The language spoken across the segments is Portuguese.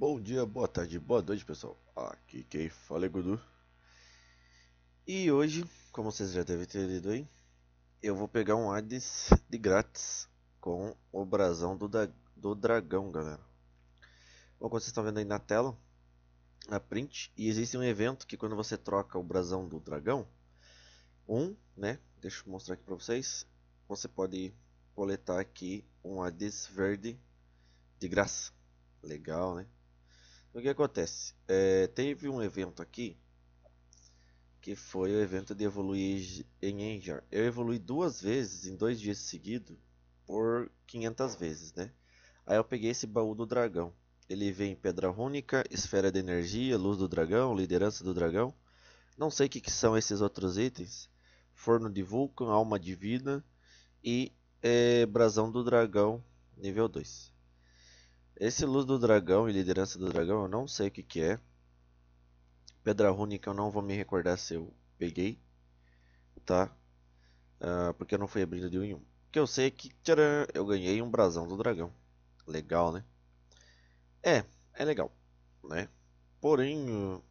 Bom dia, boa tarde, boa noite, pessoal. Aqui quem fala é Gudu. E hoje, como vocês já devem ter lido aí, eu vou pegar um Hades de grátis com o brasão do, da, do dragão, galera. Bom, como vocês estão vendo aí na tela, a print, e existe um evento que quando você troca o brasão do dragão, um, né, deixa eu mostrar aqui para vocês, você pode coletar aqui um Hades verde de graça. Legal, né? O que acontece? É, teve um evento aqui que foi o evento de evoluir em Angel. Eu evolui duas vezes em dois dias seguidos por 500 vezes, né? Aí eu peguei esse baú do dragão. Ele vem pedra rúnica, esfera de energia, luz do dragão, liderança do dragão. Não sei o que, que, são esses outros itens. Forno de Vulcan, alma divina e é, brasão do dragão nível 2. Esse Luz do Dragão e Liderança do Dragão eu não sei o que, que é. Pedra Rúnica eu não vou me recordar se eu peguei, tá? Uh, porque eu não fui abrindo de um em um. que eu sei é que tcharam, eu ganhei um brasão do dragão. Legal, né? É, é legal, né? Porém, uh,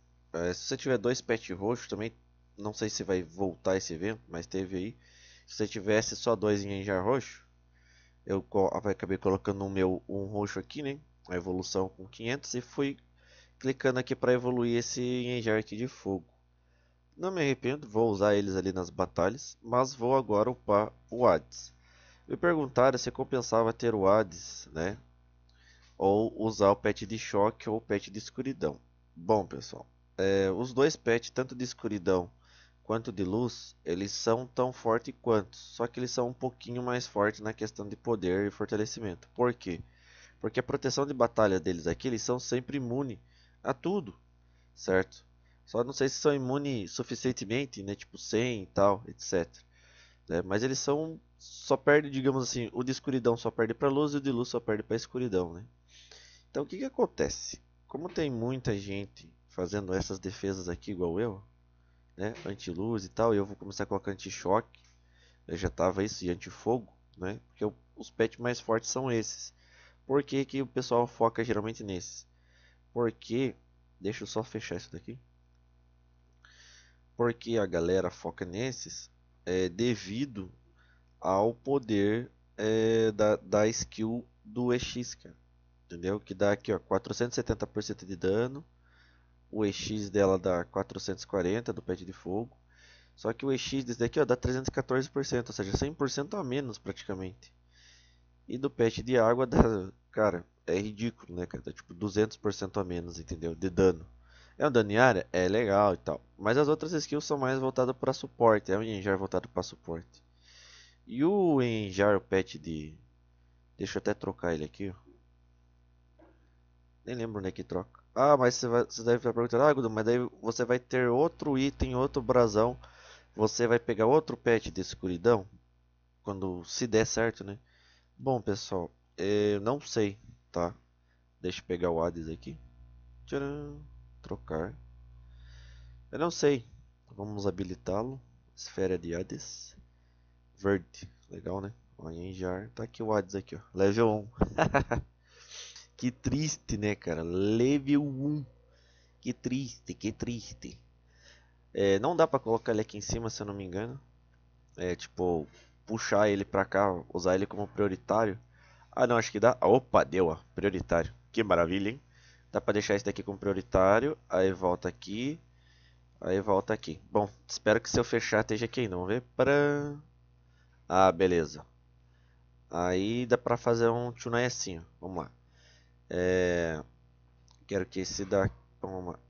se você tiver dois pets roxos também, não sei se vai voltar esse evento, mas teve aí. Se você tivesse só dois em enjar roxo, eu ah, acabei colocando o meu um roxo aqui, né? A evolução com 500 e fui clicando aqui para evoluir esse enjarte de fogo. Não me arrependo, vou usar eles ali nas batalhas, mas vou agora upar o Hades. Me perguntaram se compensava ter o Hades, né? Ou usar o pet de choque ou o pet de escuridão. Bom, pessoal, é, os dois pets, tanto de escuridão quanto de luz, eles são tão fortes quanto, só que eles são um pouquinho mais fortes na questão de poder e fortalecimento. Por quê? Porque a proteção de batalha deles aqui, eles são sempre imunes a tudo, certo? Só não sei se são imunes suficientemente, né, tipo 100 e tal, etc. Né? mas eles são só perde, digamos assim, o de escuridão só perde para luz e o de luz só perde para escuridão, né? Então o que que acontece? Como tem muita gente fazendo essas defesas aqui igual eu, né, anti-luz e tal, e eu vou começar a colocar anti-choque, já tava isso, e anti-fogo, né, porque eu, os pets mais fortes são esses. Por que, que o pessoal foca geralmente nesses? Porque, deixa eu só fechar isso daqui, porque a galera foca nesses é devido ao poder é, da, da skill do EX, cara. entendeu? Que dá aqui ó, 470% de dano, o EX dela dá 440 do pet de fogo. Só que o EX desse daqui ó, dá 314%, ou seja, 100% a menos praticamente. E do pet de água dá, cara, é ridículo, né, cara? Dá tipo 200% a menos, entendeu? De dano. É um dano em área? É legal e tal. Mas as outras skills são mais voltadas para suporte, é um Enjar voltado para suporte. E o Enjar, o pet de... Deixa eu até trocar ele aqui, ó. Nem lembro onde é que troca. Ah, mas você, vai, você deve estar perguntando, ah, Gudu, mas daí você vai ter outro item, outro brasão. Você vai pegar outro pet de escuridão? Quando se der certo, né? Bom, pessoal, eh, eu não sei, tá? Deixa eu pegar o Hades aqui. Tcharam, trocar. Eu não sei. Vamos habilitá-lo. Esfera de Hades. Verde. Legal, né? Olha em jar. Tá aqui o Hades aqui, ó. Level 1. Que triste, né, cara? Level 1. Que triste, que triste. É, não dá pra colocar ele aqui em cima, se eu não me engano. É, tipo, puxar ele pra cá, usar ele como prioritário. Ah, não, acho que dá. Opa, deu, ó. Prioritário. Que maravilha, hein? Dá pra deixar esse daqui como prioritário. Aí volta aqui. Aí volta aqui. Bom, espero que se eu fechar esteja aqui ainda. Vamos ver. Pra... Ah, beleza. Aí dá pra fazer um tunai assim, ó. Vamos lá. É, quero que esse daqui,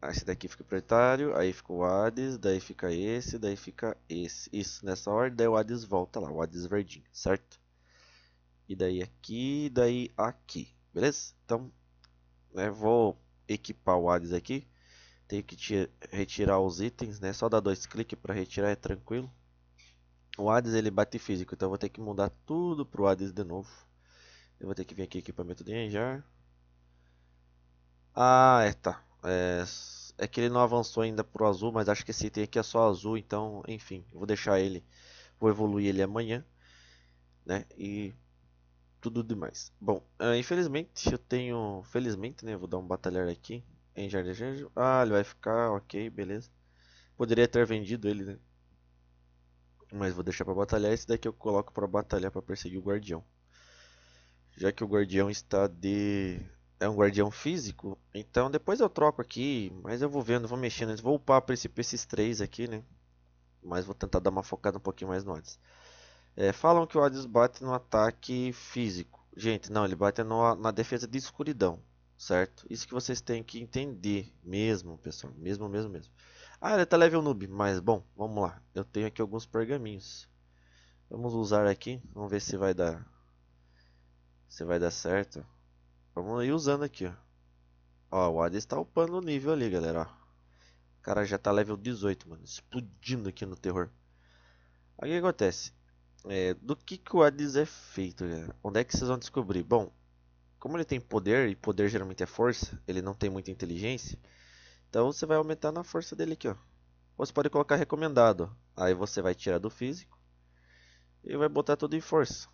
esse daqui fique prioritário, aí fica o Hades, daí fica esse, daí fica esse. Isso, nessa ordem, daí o Hades volta lá, o Hades verdinho, certo? E daí aqui, daí aqui, beleza? Então, né, vou equipar o Hades aqui. Tenho que retirar os itens, né? Só dar dois cliques para retirar, é tranquilo. O Hades ele bate físico, então vou ter que mudar tudo pro Hades de novo. Eu vou ter que vir aqui equipamento de Enjar. Ah, é, tá. É, é que ele não avançou ainda pro azul, mas acho que esse item aqui é só azul, então, enfim, vou deixar ele, vou evoluir ele amanhã, né, e tudo demais. Bom, uh, infelizmente eu tenho, felizmente, né, vou dar um batalhar aqui em Jardim Ah, ele vai ficar, ok, beleza. Poderia ter vendido ele, né, mas vou deixar para batalhar, esse daqui eu coloco para batalhar para perseguir o guardião. Já que o guardião está de é um guardião físico. Então depois eu troco aqui, mas eu vou vendo, vou mexendo. Vou upar para esse, esses três aqui, né? Mas vou tentar dar uma focada um pouquinho mais no Hades. É, falam que o Hades bate no ataque físico. Gente, não, ele bate no, na defesa de escuridão, certo? Isso que vocês têm que entender mesmo, pessoal. Mesmo, mesmo, mesmo. Ah, ele é tá level noob, mas bom, vamos lá. Eu tenho aqui alguns pergaminhos. Vamos usar aqui, vamos ver se vai dar... Se vai dar certo. Vamos ir usando aqui, ó. Ó, o Hades tá upando o nível ali, galera, ó. O cara já tá level 18, mano. Explodindo aqui no terror. Aí o que acontece? É, do que, que o Hades é feito, galera? Onde é que vocês vão descobrir? Bom, como ele tem poder, e poder geralmente é força, ele não tem muita inteligência. Então você vai aumentar na força dele aqui, ó. Você pode colocar recomendado. Aí você vai tirar do físico e vai botar tudo em força.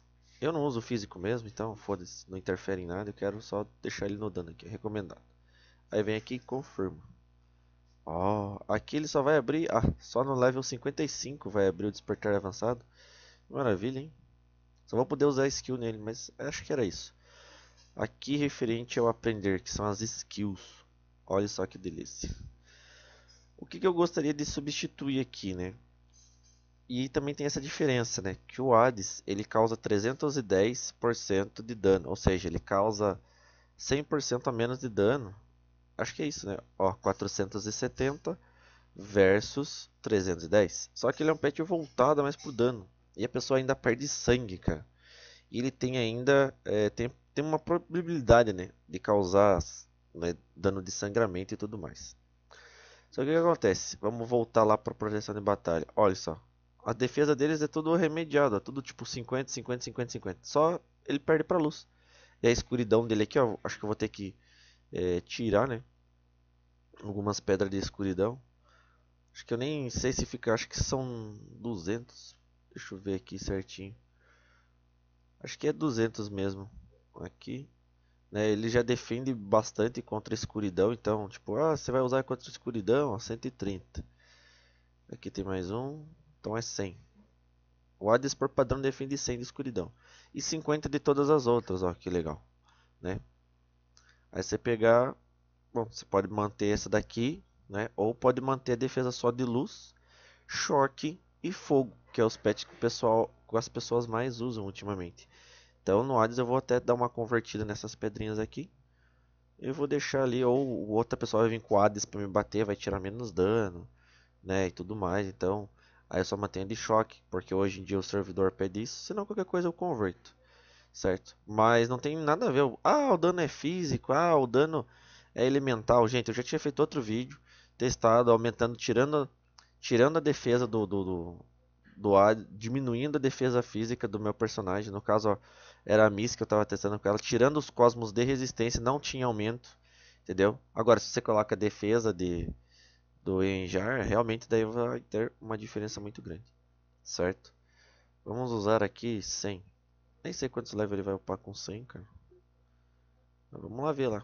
Eu não uso físico mesmo, então foda-se, não interfere em nada. Eu quero só deixar ele no dano aqui, é recomendado. Aí vem aqui e confirma. Ó, oh, aqui ele só vai abrir, ah, só no level 55 vai abrir o despertar avançado. Maravilha, hein? Só vou poder usar skill nele, mas acho que era isso. Aqui referente ao aprender, que são as skills. Olha só que delícia. O que, que eu gostaria de substituir aqui, né? E também tem essa diferença, né? Que o Hades ele causa 310% de dano, ou seja, ele causa 100% a menos de dano. Acho que é isso, né? Ó, 470 versus 310. Só que ele é um pet voltado mais pro dano. E a pessoa ainda perde sangue, cara. E ele tem ainda. É, tem, tem uma probabilidade, né? De causar né, dano de sangramento e tudo mais. Só que o que acontece? Vamos voltar lá para projeção de batalha. Olha só. A defesa deles é tudo remediado, é tudo tipo 50, 50, 50, 50. Só ele perde pra luz. E a escuridão dele aqui, ó, acho que eu vou ter que é, tirar, né? Algumas pedras de escuridão. Acho que eu nem sei se fica, acho que são 200. Deixa eu ver aqui certinho. Acho que é 200 mesmo. Aqui. Né, ele já defende bastante contra a escuridão. Então, tipo, ah, você vai usar contra a escuridão, ó, 130. Aqui tem mais um. Então é 100. O ADES por padrão defende 100 de escuridão. E 50 de todas as outras, ó, que legal. Né? Aí você pegar... Bom, você pode manter essa daqui, né? Ou pode manter a defesa só de luz, choque e fogo, que é os pets que, o pessoal, que as pessoas mais usam ultimamente. Então no Hades eu vou até dar uma convertida nessas pedrinhas aqui. Eu vou deixar ali, ou outra pessoa vai vir com Hades para me bater, vai tirar menos dano, né, e tudo mais. Então Aí eu só mantenho de choque, porque hoje em dia o servidor pede isso, senão qualquer coisa eu converto, certo? Mas não tem nada a ver, ah, o dano é físico, ah, o dano é elemental. Gente, eu já tinha feito outro vídeo, testado, aumentando, tirando, tirando a defesa do, do, do, do ar, diminuindo a defesa física do meu personagem. No caso, ó, era a Miss que eu estava testando com ela, tirando os cosmos de resistência, não tinha aumento, entendeu? Agora, se você coloca defesa de do Enjar, realmente daí vai ter uma diferença muito grande, certo? Vamos usar aqui 100. Nem sei quantos levels ele vai upar com 100, cara. Mas vamos lá ver lá.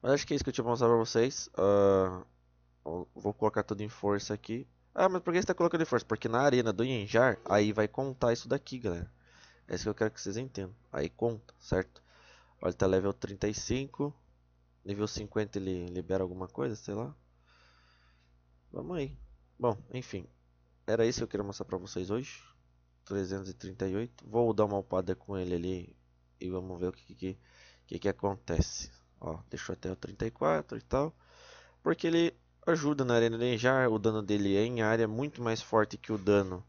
Mas acho que é isso que eu tinha pra mostrar pra vocês. Uh, vou colocar tudo em força aqui. Ah, mas por que você tá colocando em força? Porque na arena do Enjar, aí vai contar isso daqui, galera. É isso que eu quero que vocês entendam. Aí conta, certo? Olha, tá level 35. Nível 50 ele libera alguma coisa, sei lá. Vamos aí. Bom, enfim. Era isso que eu queria mostrar pra vocês hoje. 338. Vou dar uma upada com ele ali. E vamos ver o que que, que, que acontece. Ó, deixou até o 34 e tal. Porque ele ajuda na arena ninjar. O dano dele é em área muito mais forte que o dano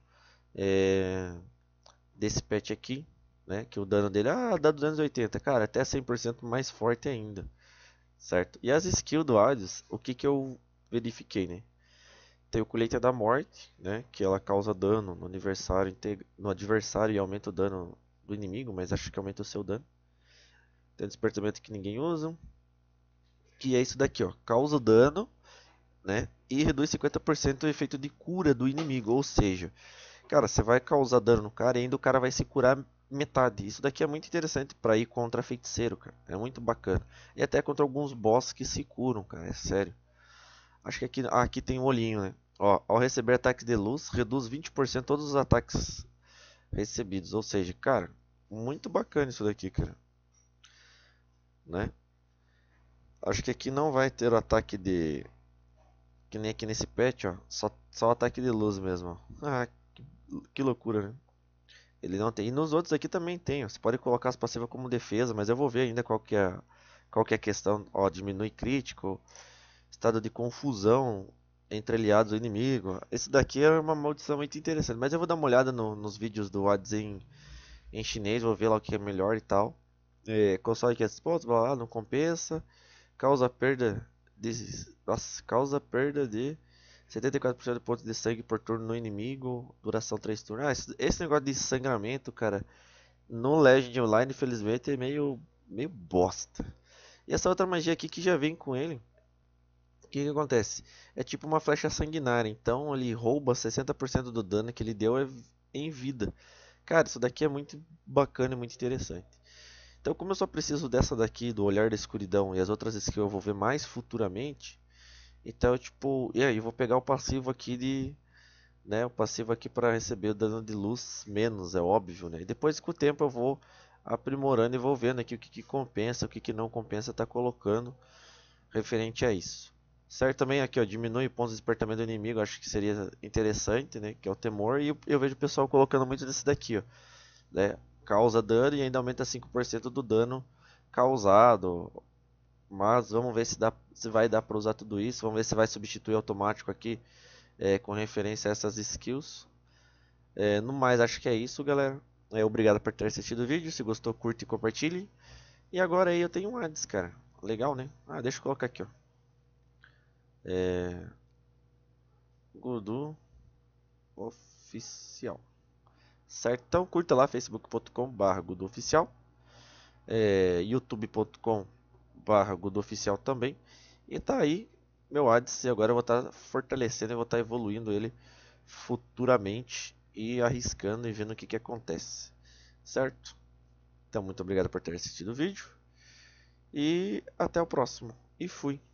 é, desse pet aqui. Né? Que o dano dele, ah, dá 280. Cara, até 100% mais forte ainda certo? E as skills do Hades, o que que eu verifiquei, né? Tem o Colheita da Morte, né? Que ela causa dano no adversário, no adversário e aumenta o dano do inimigo, mas acho que aumenta o seu dano. Tem o Despertamento que ninguém usa, que é isso daqui, ó. Causa dano, né? E reduz 50% o efeito de cura do inimigo, ou seja... Cara, você vai causar dano no cara e ainda o cara vai se curar metade. Isso daqui é muito interessante para ir contra feiticeiro, cara. É muito bacana. E até contra alguns boss que se curam, cara. É sério. Acho que aqui, aqui tem um olhinho, né? Ó, ao receber ataques de luz, reduz 20% todos os ataques recebidos. Ou seja, cara, muito bacana isso daqui, cara. Né? Acho que aqui não vai ter o ataque de... Que nem aqui nesse pet ó. Só, só ataque de luz mesmo. Ó. Ah, que, que loucura, né? Ele não tem. E nos outros aqui também tem. Você pode colocar as passivas como defesa, mas eu vou ver ainda qual que é, qual que é a questão. Ó, diminui crítico, estado de confusão entre aliados e inimigo. Esse daqui é uma maldição muito interessante, mas eu vou dar uma olhada no, nos vídeos do Ads em, em chinês, vou ver lá o que é melhor e tal. É, console que é pontos, blá, blá, não compensa. Causa perda de. Nossa, causa perda de 74% de pontos de sangue por turno no inimigo, duração 3 turnos. Ah, esse, esse, negócio de sangramento, cara, no Legend Online, infelizmente, é meio, meio bosta. E essa outra magia aqui que já vem com ele, o que, que acontece? É tipo uma flecha sanguinária, então ele rouba 60% do dano que ele deu é em vida. Cara, isso daqui é muito bacana e muito interessante. Então, como eu só preciso dessa daqui, do Olhar da Escuridão e as outras skills eu vou ver mais futuramente, então, tipo, e aí, eu vou pegar o passivo aqui de. Né, o passivo aqui para receber o dano de luz menos, é óbvio, né? E depois com o tempo eu vou aprimorando e vou vendo aqui o que, que compensa, o que, que não compensa tá colocando referente a isso. Certo também aqui, ó, diminui pontos de despertamento do inimigo, acho que seria interessante, né, que é o temor. E eu, vejo o pessoal colocando muito desse daqui, ó, né, causa dano e ainda aumenta 5% do dano causado, mas vamos ver se, dá, se vai dar para usar tudo isso. Vamos ver se vai substituir automático aqui é, com referência a essas skills. É, no mais, acho que é isso, galera. É, obrigado por ter assistido o vídeo. Se gostou, curte e compartilhe. E agora aí eu tenho um ads, cara. Legal, né? Ah, deixa eu colocar aqui, ó. É... Gudu Oficial. Certo? Então curta lá facebook.com barra Oficial. É... youtube.com barra Oficial também. E tá aí meu Hades, e agora eu vou estar tá fortalecendo e vou estar tá evoluindo ele futuramente e arriscando e vendo o que, que acontece, certo? Então, muito obrigado por ter assistido o vídeo e até o próximo. E fui!